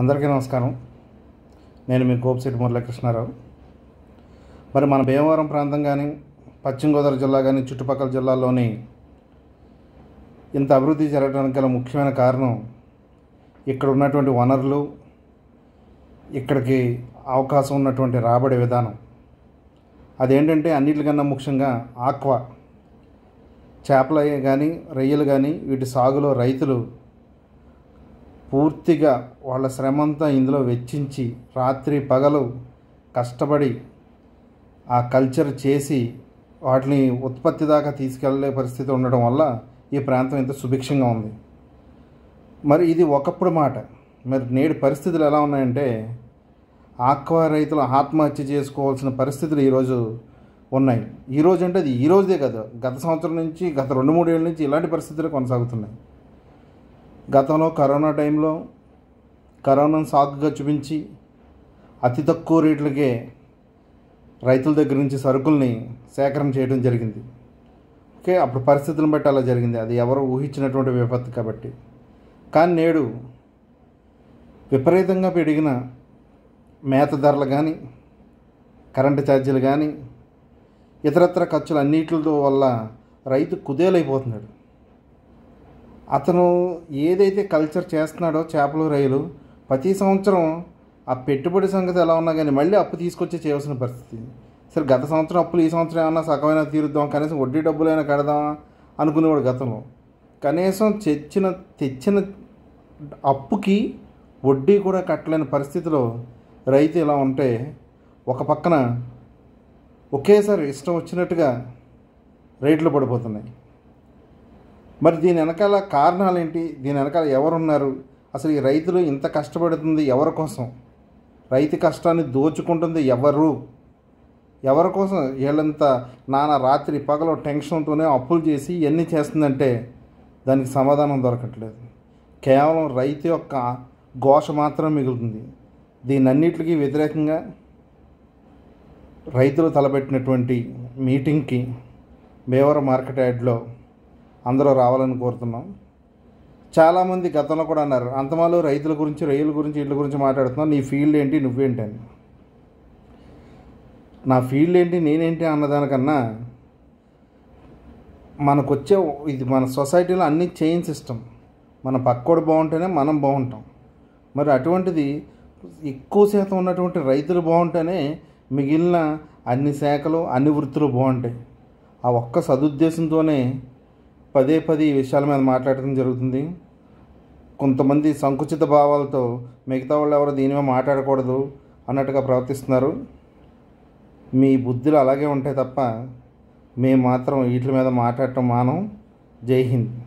అందరికీ నమస్కారం నేను మీ కోపిశెట్టి మురళీకృష్ణారావు మరి మన భీమవరం ప్రాంతం కానీ పశ్చిమ గోదావరి జిల్లా కానీ చుట్టుపక్కల జిల్లాల్లోని ఇంత అభివృద్ధి జరగడానికి గల ముఖ్యమైన కారణం ఇక్కడ ఉన్నటువంటి వనరులు ఇక్కడికి అవకాశం ఉన్నటువంటి రాబడే విధానం అదేంటంటే అన్నిటికన్నా ముఖ్యంగా ఆక్వా చేపలు కానీ రొయ్యలు కానీ వీటి సాగులో రైతులు పూర్తిగా వాళ్ళ శ్రమంతా ఇందులో వెచ్చించి రాత్రి పగలు కష్టపడి ఆ కల్చర్ చేసి వాటిని ఉత్పత్తి దాకా తీసుకెళ్లే పరిస్థితి ఉండడం వల్ల ఈ ప్రాంతం ఇంత సుభిక్షంగా ఉంది మరి ఇది ఒకప్పుడు మాట మరి నేడు పరిస్థితులు ఎలా ఉన్నాయంటే ఆక్వా రైతులు ఆత్మహత్య చేసుకోవాల్సిన పరిస్థితులు ఈరోజు ఉన్నాయి ఈరోజు అంటే అది ఈరోజుదే కదా గత సంవత్సరం నుంచి గత రెండు మూడేళ్ళ నుంచి ఇలాంటి పరిస్థితులు కొనసాగుతున్నాయి గతంలో కరోనా టైంలో కరోనాను సాకుగా చూపించి అతి తక్కువ రేట్లకే రైతుల దగ్గర నుంచి సరుకుల్ని సేకరణ చేయడం జరిగింది ఓకే అప్పుడు పరిస్థితులను బట్టి అలా జరిగింది అది ఎవరో ఊహించినటువంటి విపత్తు కాబట్టి కానీ నేడు విపరీతంగా పెరిగిన మేత ధరలు కానీ కరెంటు ఛార్జీలు కానీ ఇతరత్ర ఖర్చులు అన్నిటితో వల్ల రైతు కుదేలైపోతున్నాడు అతను ఏదైతే కల్చర్ చేస్తున్నాడో చేపలు రొయ్యలు ప్రతి సంవత్సరం ఆ పెట్టుబడి సంగతి ఎలా ఉన్నా కానీ మళ్ళీ అప్పు తీసుకొచ్చి చేయవలసిన పరిస్థితి సరే గత సంవత్సరం అప్పులు ఈ సంవత్సరం ఏమన్నా సగమైనా తీరుద్దాం కనీసం వడ్డీ డబ్బులైనా కడదాం అనుకునేవాడు గతంలో కనీసం తెచ్చిన తెచ్చిన అప్పుకి వడ్డీ కూడా కట్టలేని పరిస్థితిలో రైతు ఇలా ఉంటే ఒక పక్కన ఒకేసారి ఇష్టం వచ్చినట్టుగా రేట్లు పడిపోతున్నాయి మరి దీని వెనకాల కారణాలు ఏంటి దీని వెనకాల ఎవరున్నారు అసలు ఈ రైతులు ఇంత కష్టపడుతుంది ఎవరి కోసం రైతు కష్టాన్ని దోచుకుంటుంది ఎవరు ఎవరి కోసం వీళ్ళంతా నాన్న రాత్రి పగలు టెన్షన్తోనే అప్పులు చేసి ఇవన్నీ చేస్తుందంటే దానికి సమాధానం దొరకట్లేదు కేవలం రైతు యొక్క ఘోష మాత్రం మిగులుతుంది దీని దీనన్నిటికీ వ్యతిరేకంగా రైతులు తలపెట్టినటువంటి మీటింగ్కి మేవర మార్కెట్ యార్డ్లో అందరూ రావాలని కోరుతున్నాం చాలామంది గతంలో కూడా అన్నారు అంతమాలు రైతుల గురించి రైతుల గురించి వీళ్ళ గురించి మాట్లాడుతున్నావు నీ ఫీల్డ్ ఏంటి నువ్వేంటి అని నా ఫీల్డ్ ఏంటి నేనేంటి అన్నదానికన్నా మనకు వచ్చే ఇది మన సొసైటీలో అన్ని చైన్ సిస్టమ్ మన పక్కోడు బాగుంటేనే మనం బాగుంటాం మరి అటువంటిది ఎక్కువ శాతం ఉన్నటువంటి రైతులు బాగుంటేనే మిగిలిన అన్ని శాఖలు అన్ని వృత్తులు బాగుంటాయి ఆ ఒక్క సదుద్దేశంతోనే పదే పదే ఈ విషయాల మీద మాట్లాడటం జరుగుతుంది కొంతమంది సంకుచిత భావాలతో మిగతా వాళ్ళు ఎవరు దీని మీద మాట్లాడకూడదు అన్నట్టుగా ప్రవర్తిస్తున్నారు మీ బుద్ధులు అలాగే ఉంటాయి తప్ప మేము మాత్రం వీటి మీద మాట్లాడటం మానం జై హింద్